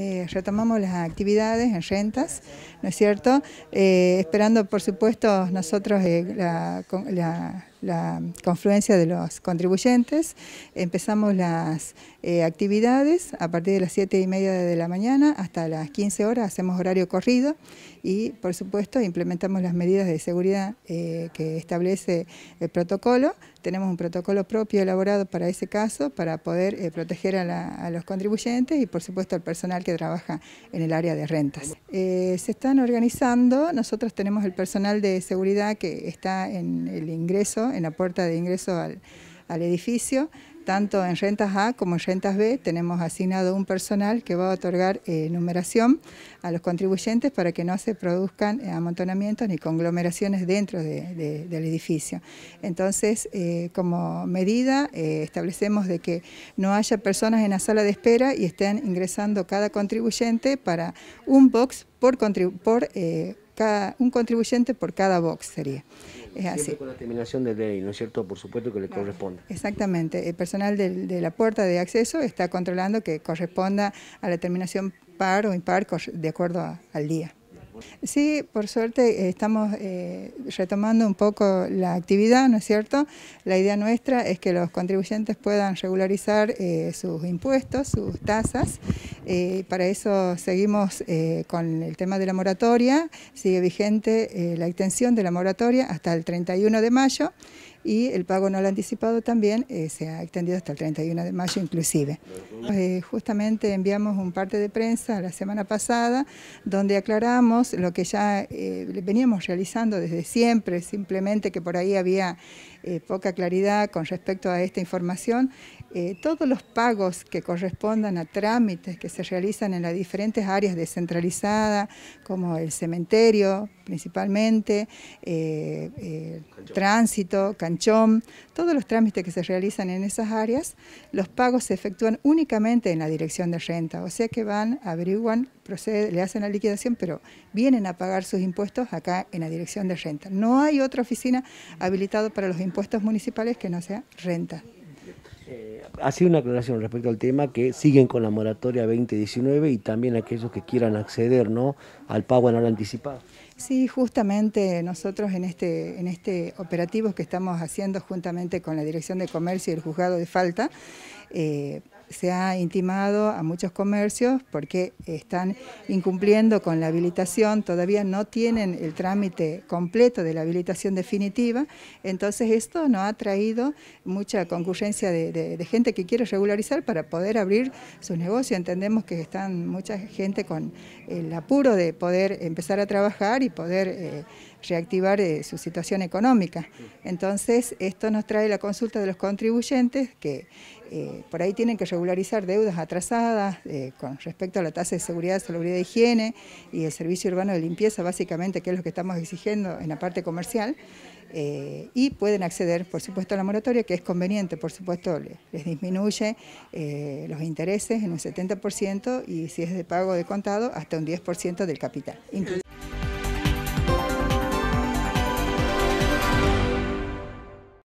Eh, retomamos las actividades en rentas, ¿no es cierto? Eh, esperando, por supuesto, nosotros eh, la la confluencia de los contribuyentes. Empezamos las eh, actividades a partir de las 7 y media de la mañana hasta las 15 horas, hacemos horario corrido y por supuesto implementamos las medidas de seguridad eh, que establece el protocolo. Tenemos un protocolo propio elaborado para ese caso para poder eh, proteger a, los contribuyentes y por supuesto al personal que trabaja en el área de rentas. se están organizando, nosotros tenemos el personal de seguridad que está en el ingreso en la puerta de ingreso al, edificio, tanto en rentas A como en rentas B tenemos asignado un personal que va a otorgar eh, numeración a los contribuyentes para que no se produzcan eh, amontonamientos ni conglomeraciones dentro del edificio. Entonces, eh, como medida, establecemos de que no haya personas en la sala de espera y estén ingresando cada contribuyente para un box por, por un contribuyente por cada box sería. Es así. con la terminación de día ¿no es cierto? Por supuesto que le corresponde. Exactamente. El personal de, la puerta de acceso está controlando que corresponda a la terminación par o impar de acuerdo al día. Sí, por suerte eh, estamos eh, retomando un poco la actividad, ¿no es cierto? La idea nuestra es que los contribuyentes puedan regularizar eh, sus impuestos, sus tasas. para eso seguimos con el tema de la moratoria. Sigue vigente la extensión de la moratoria hasta el 31 de mayo y el pago no lo anticipado también eh, se ha extendido hasta el 31 de mayo inclusive. Eh, justamente enviamos un parte de prensa la semana pasada donde aclaramos lo que ya eh, veníamos realizando desde siempre, simplemente que por ahí había poca claridad con respecto a esta información eh, todos los pagos que correspondan a trámites que se realizan en las diferentes áreas descentralizadas, como el cementerio principalmente, eh, eh, tránsito, canchón, todos los trámites que se realizan en esas áreas, los pagos se efectúan únicamente en la dirección de renta, o sea que van, averiguan, procede le hacen la liquidación, pero vienen a pagar sus impuestos acá en la dirección de renta. No hay otra oficina habilitada para los impuestos municipales que no sea renta. Eh, ha sido una aclaración respecto al tema que siguen con la moratoria 2019 y también aquellos que quieran acceder ¿no? al pago en hora anticipada. Sí, justamente nosotros en este, en este operativo que estamos haciendo juntamente con la Dirección de Comercio y el Juzgado de Falta, eh, se ha intimado a muchos comercios porque están incumpliendo con la habilitación, todavía no tienen el trámite completo de la habilitación definitiva, entonces esto nos ha traído mucha concurrencia de, gente que quiere regularizar para poder abrir sus negocio, Entendemos que están mucha gente con el apuro de poder empezar a trabajar y poder... Eh, reactivar eh, su situación económica. Entonces, esto nos trae la consulta de los contribuyentes que eh, por ahí tienen que regularizar deudas atrasadas eh, con respecto a la tasa de seguridad, salubridad e higiene y el servicio urbano de limpieza, básicamente, que es lo que estamos exigiendo en la parte comercial. Eh, y pueden acceder, por supuesto, a la moratoria, que es conveniente, por supuesto, les, disminuye los intereses en un 70% y si es de pago de contado, hasta un 10% del capital.